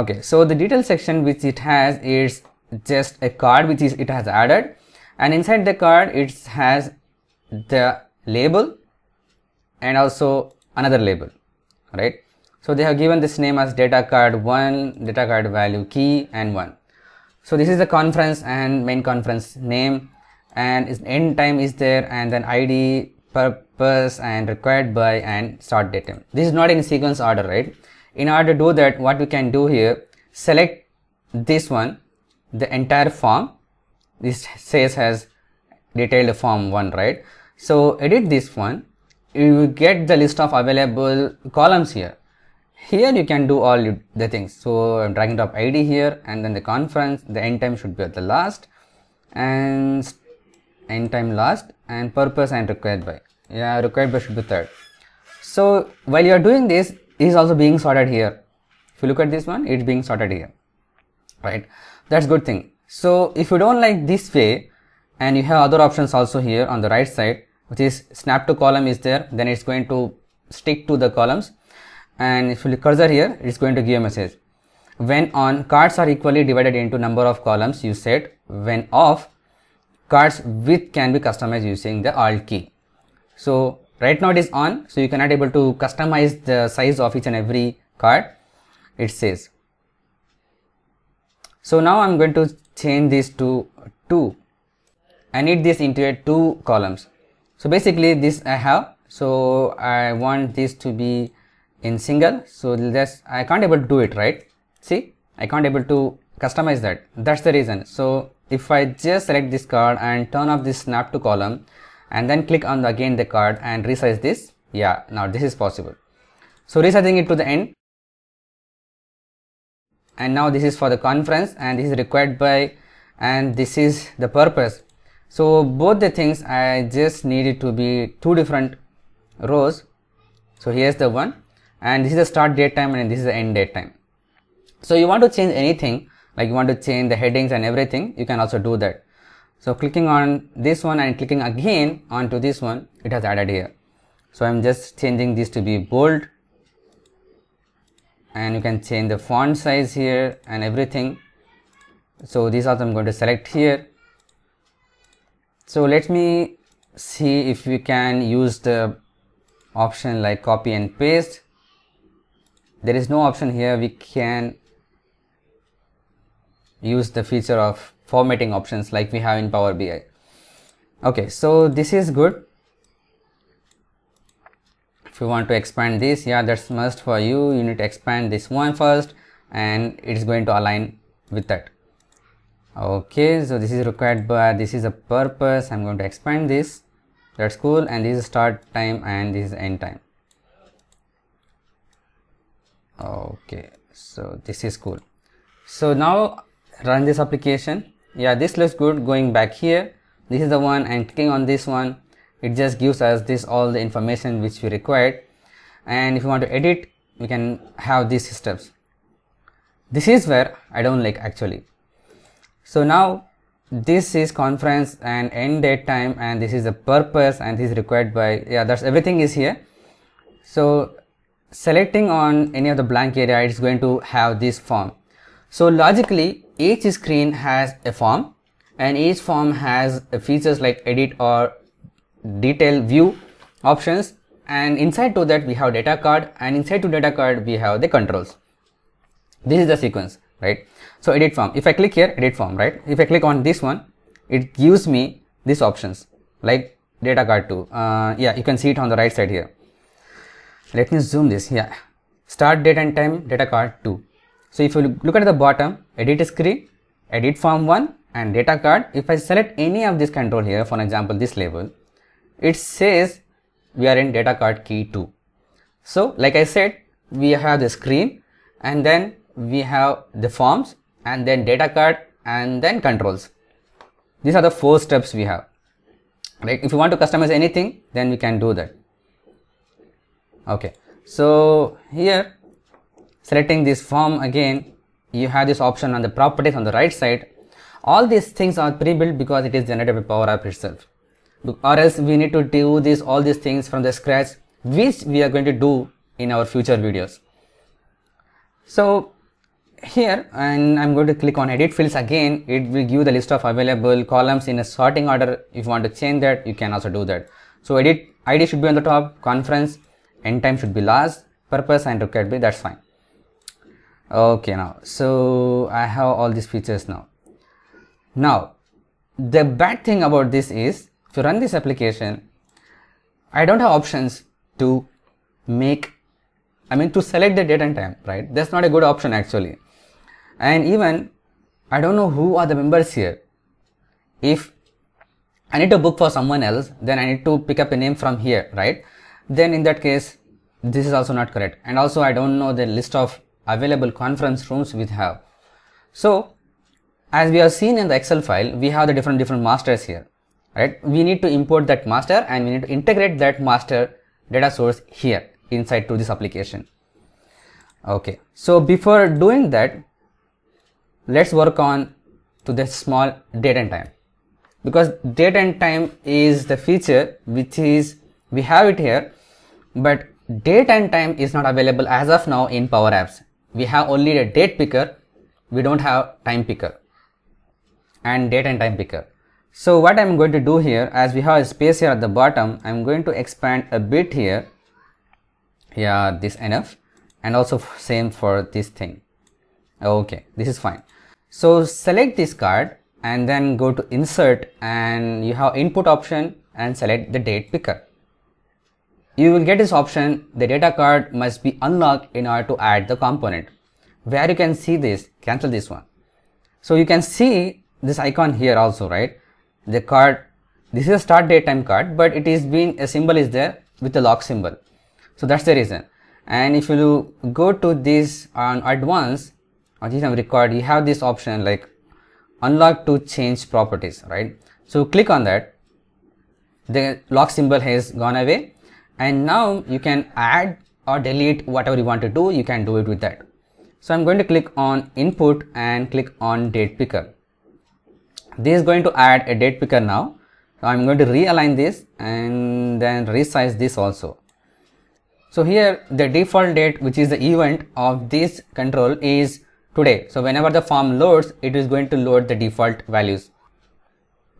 okay so the detail section which it has is just a card which is it has added and inside the card it has the label and also another label right so they have given this name as data card 1 data card value key and 1 so this is the conference and main conference name and its end time is there and then id purpose and required by and start datum this is not in sequence order right in order to do that what we can do here select this one the entire form this says has detailed form 1 right so edit this one you get the list of available columns here here you can do all the things so i'm dragging up id here and then the conference the end time should be at the last and end time last and purpose and required by yeah required by should be third so while you are doing this is also being sorted here if you look at this one it's being sorted here right that's good thing so if you don't like this way and you have other options also here on the right side which is snap to column is there then it's going to stick to the columns and if you look cursor here it's going to give a message when on cards are equally divided into number of columns you set when off cards width can be customized using the alt key so right now it is on so you cannot able to customize the size of each and every card it says so now i'm going to change this to 2 i need this into a 2 columns so basically this i have so i want this to be in single so that's i can't able to do it right see i can't able to customize that that's the reason so if i just select this card and turn off this snap to column and then click on the, again the card and resize this yeah now this is possible so resizing it to the end and now this is for the conference and this is required by and this is the purpose so both the things I just needed to be two different rows so here's the one and this is the start date time and this is the end date time so you want to change anything like you want to change the headings and everything you can also do that so clicking on this one and clicking again onto this one, it has added here. So I'm just changing this to be bold and you can change the font size here and everything. So these also I'm going to select here. So let me see if we can use the option like copy and paste. There is no option here we can use the feature of formatting options like we have in Power BI. Okay, so this is good. If you want to expand this, yeah, that's must for you. You need to expand this one first and it's going to align with that. Okay, so this is required by this is a purpose. I'm going to expand this. That's cool. And this is start time and this is end time. Okay, so this is cool. So now run this application yeah this looks good going back here this is the one and clicking on this one it just gives us this all the information which we required and if you want to edit we can have these steps this is where I don't like actually so now this is conference and end date time and this is the purpose and this is required by yeah that's everything is here so selecting on any of the blank area it's going to have this form so logically, each screen has a form and each form has features like edit or detail view options and inside to that we have data card and inside to data card we have the controls. This is the sequence, right? So edit form, if I click here, edit form, right? If I click on this one, it gives me these options like data card too. Uh, yeah, you can see it on the right side here. Let me zoom this, yeah. Start date and time, data card 2 so if you look at the bottom, edit screen, edit form 1 and data card, if I select any of this control here, for example this label, it says we are in data card key 2. So like I said, we have the screen and then we have the forms and then data card and then controls. These are the four steps we have. Like If you want to customize anything, then we can do that. Okay. So here selecting this form again you have this option on the properties on the right side all these things are pre-built because it is generated by power app itself or else we need to do this all these things from the scratch which we are going to do in our future videos so here and i'm going to click on edit fields again it will give the list of available columns in a sorting order if you want to change that you can also do that so edit id should be on the top conference end time should be last purpose and required be that's fine okay now so i have all these features now now the bad thing about this is to run this application i don't have options to make i mean to select the date and time right that's not a good option actually and even i don't know who are the members here if i need to book for someone else then i need to pick up a name from here right then in that case this is also not correct and also i don't know the list of available conference rooms we have. So as we have seen in the Excel file, we have the different different masters here, right? We need to import that master and we need to integrate that master data source here inside to this application. Okay, so before doing that, let's work on to the small date and time because date and time is the feature which is we have it here but date and time is not available as of now in power apps we have only a date picker we don't have time picker and date and time picker so what i'm going to do here as we have a space here at the bottom i'm going to expand a bit here yeah this enough and also same for this thing okay this is fine so select this card and then go to insert and you have input option and select the date picker you will get this option, the data card must be unlocked in order to add the component. Where you can see this, cancel this one. So you can see this icon here also, right? The card, this is a start date time card, but it is being a symbol is there with the lock symbol. So that's the reason. And if you go to this on advanced, on this record, you have this option like unlock to change properties, right? So click on that. The lock symbol has gone away and now you can add or delete whatever you want to do you can do it with that so i'm going to click on input and click on date picker this is going to add a date picker now so i'm going to realign this and then resize this also so here the default date which is the event of this control is today so whenever the form loads it is going to load the default values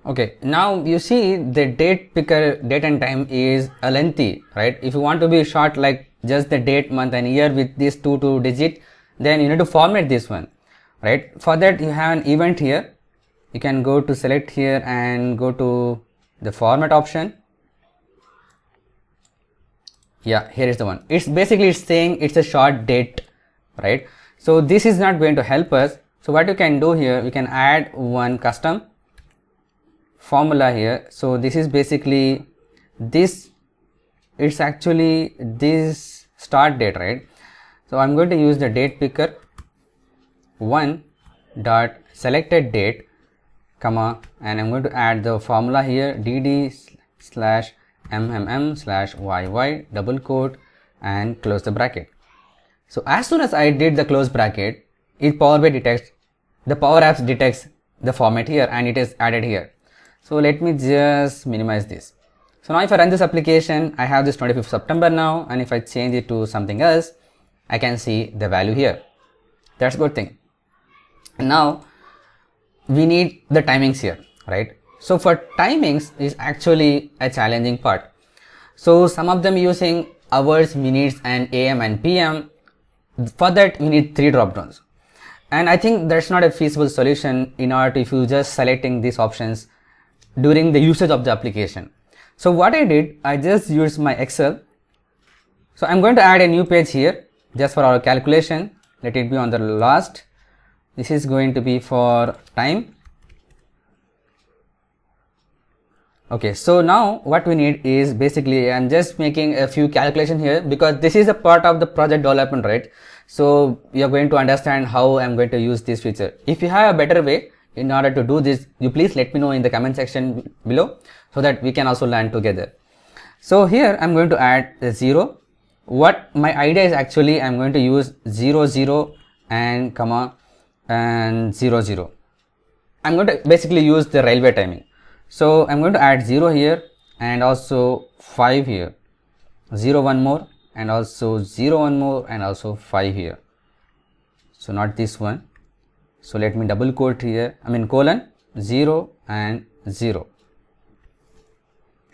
Okay, now you see the date picker date and time is a lengthy, right? If you want to be short like just the date, month and year with these two two digit, then you need to format this one, right? For that you have an event here. You can go to select here and go to the format option. Yeah, here is the one. It's basically it's saying it's a short date, right? So this is not going to help us. So what you can do here, you can add one custom formula here so this is basically this it's actually this start date right so i'm going to use the date picker one dot selected date comma and i'm going to add the formula here dd slash mmm slash yy double quote and close the bracket so as soon as i did the close bracket it power bi detects the power apps detects the format here and it is added here so let me just minimize this. So now if I run this application, I have this 25th September now and if I change it to something else, I can see the value here. That's a good thing. Now we need the timings here, right? So for timings is actually a challenging part. So some of them using hours, minutes and AM and PM. For that we need three drop downs. And I think that's not a feasible solution in order to if you just selecting these options during the usage of the application. So what I did, I just used my Excel. So I'm going to add a new page here just for our calculation. Let it be on the last. This is going to be for time. Okay, so now what we need is basically I'm just making a few calculation here because this is a part of the project development, right? So you're going to understand how I'm going to use this feature. If you have a better way, in order to do this you please let me know in the comment section below so that we can also learn together so here i'm going to add zero what my idea is actually i'm going to use zero zero and comma and zero zero i'm going to basically use the railway timing so i'm going to add zero here and also five here zero one more and also zero one more and also five here so not this one so let me double quote here, I mean colon 0 and 0.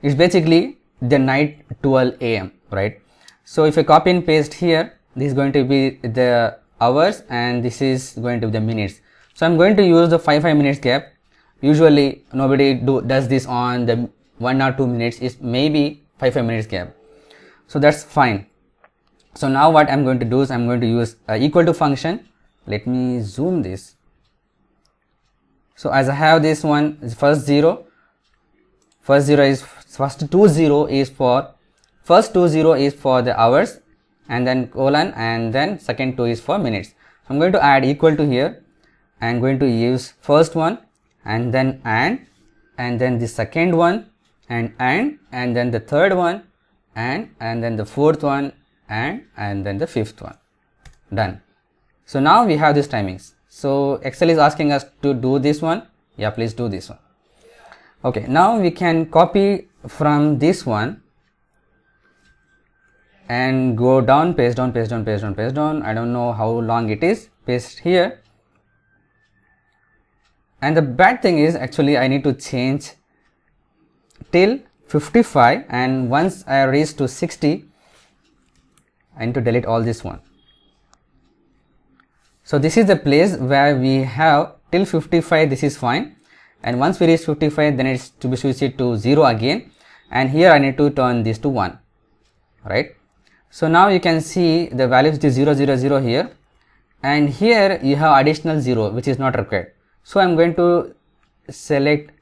It's basically the night 12 am, right? So if I copy and paste here, this is going to be the hours and this is going to be the minutes. So I'm going to use the 5 5 minutes gap. Usually nobody do, does this on the 1 or 2 minutes is maybe 5 5 minutes gap. So that's fine. So now what I'm going to do is I'm going to use uh, equal to function. Let me zoom this so as I have this one, first zero, 0, first 0 is first 2 0 is for first 2 0 is for the hours and then colon and then second 2 is for minutes. So I'm going to add equal to here. I'm going to use first one and then and and then the second one and and and then the third one and and then the fourth one and and then the fifth one done so now we have these timings so Excel is asking us to do this one. Yeah, please do this one. Okay, now we can copy from this one and go down, paste down, paste down, paste down, paste down. I don't know how long it is. Paste here. And the bad thing is actually I need to change till 55 and once I reach to 60, I need to delete all this one. So this is the place where we have till 55 this is fine and once we reach 55 then it's to be switched to 0 again and here I need to turn this to 1 right. So now you can see the values is 0 0 0 here and here you have additional 0 which is not required. So I am going to select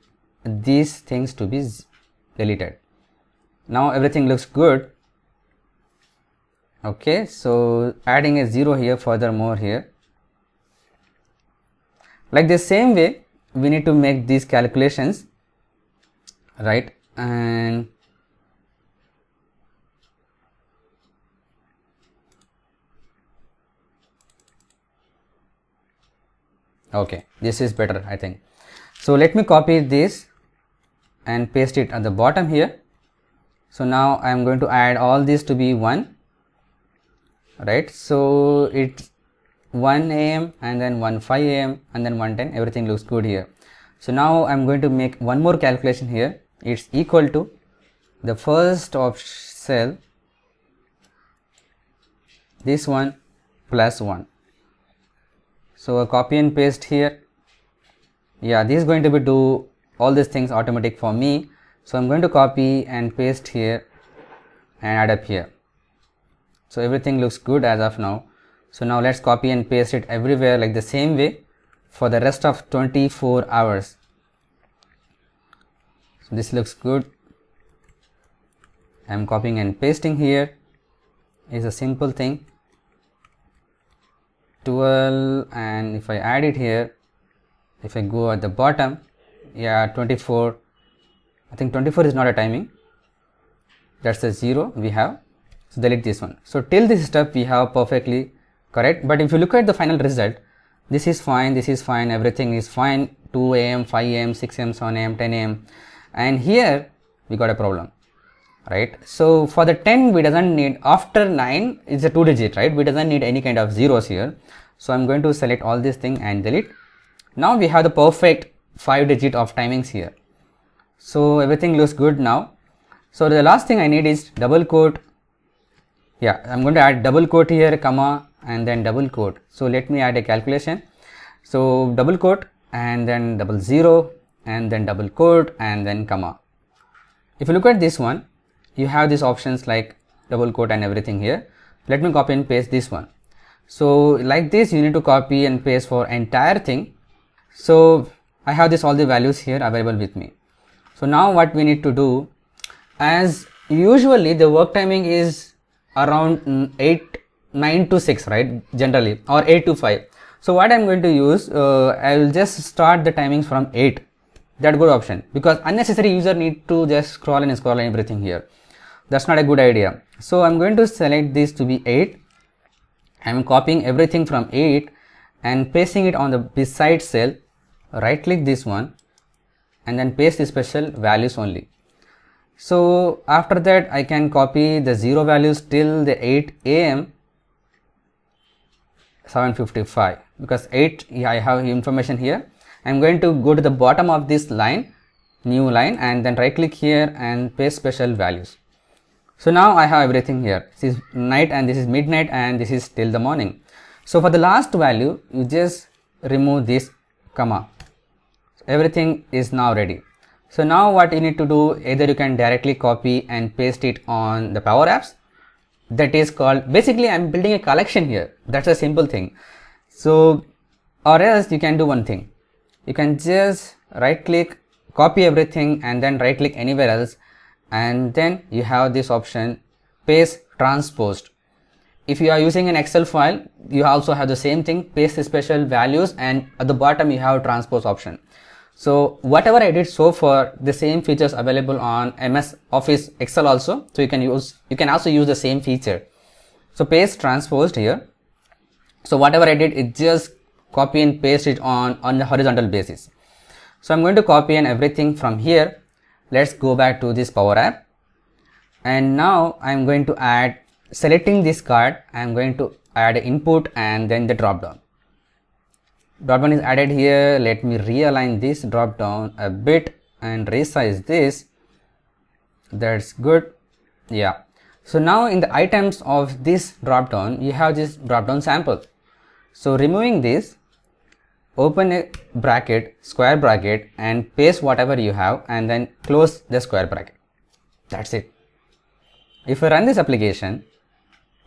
these things to be deleted. Now everything looks good okay so adding a 0 here furthermore here like the same way we need to make these calculations right and okay this is better I think so let me copy this and paste it at the bottom here so now I am going to add all these to be one right so it 1 am and then 1 5 am and then 1 10 everything looks good here so now i'm going to make one more calculation here it's equal to the first of cell this one plus 1 so a copy and paste here yeah this is going to be do all these things automatic for me so i'm going to copy and paste here and add up here so everything looks good as of now so now let's copy and paste it everywhere like the same way for the rest of 24 hours. So this looks good. I'm copying and pasting here is a simple thing 12 and if I add it here if I go at the bottom yeah 24 I think 24 is not a timing that's a 0 we have so delete this one so till this step we have perfectly correct but if you look at the final result this is fine this is fine everything is fine 2 am 5 am 6 am 7 am 10 am and here we got a problem right so for the 10 we doesn't need after 9 it's a two digit right we doesn't need any kind of zeros here so i'm going to select all this thing and delete now we have the perfect five digit of timings here so everything looks good now so the last thing i need is double quote yeah i'm going to add double quote here comma and then double quote so let me add a calculation so double quote and then double zero and then double quote and then comma if you look at this one you have these options like double quote and everything here let me copy and paste this one so like this you need to copy and paste for entire thing so I have this all the values here available with me so now what we need to do as usually the work timing is around 8 9 to 6 right generally or 8 to 5 so what i'm going to use uh, i will just start the timings from 8 that good option because unnecessary user need to just scroll and scroll and everything here that's not a good idea so i'm going to select this to be 8 i'm copying everything from 8 and pasting it on the beside cell right click this one and then paste the special values only so after that i can copy the 0 values till the 8 am 755 because 8 I have information here I'm going to go to the bottom of this line new line and then right click here and paste special values so now I have everything here this is night and this is midnight and this is till the morning so for the last value you just remove this comma everything is now ready so now what you need to do either you can directly copy and paste it on the power apps that is called basically i'm building a collection here that's a simple thing so or else you can do one thing you can just right click copy everything and then right click anywhere else and then you have this option paste transposed if you are using an excel file you also have the same thing paste the special values and at the bottom you have transpose option so whatever I did so far, the same features available on MS Office Excel also. So you can use, you can also use the same feature. So paste transposed here. So whatever I did, it just copy and paste it on, on the horizontal basis. So I'm going to copy and everything from here. Let's go back to this Power App. And now I'm going to add, selecting this card, I'm going to add input and then the drop down drop one is added here let me realign this drop down a bit and resize this that's good yeah so now in the items of this drop down you have this drop down sample so removing this open a bracket square bracket and paste whatever you have and then close the square bracket that's it if I run this application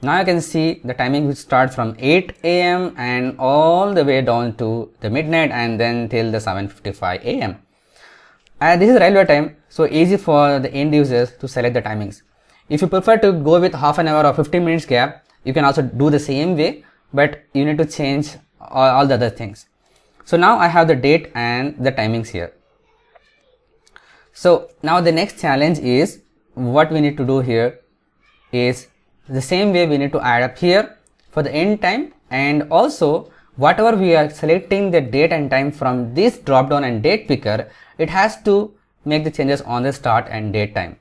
now you can see the timing which starts from 8 a.m. and all the way down to the midnight and then till the 7.55 a.m. And uh, this is railway time, so easy for the end users to select the timings. If you prefer to go with half an hour or 15 minutes gap, you can also do the same way, but you need to change all the other things. So now I have the date and the timings here. So now the next challenge is what we need to do here is the same way we need to add up here for the end time and also whatever we are selecting the date and time from this drop down and date picker it has to make the changes on the start and date time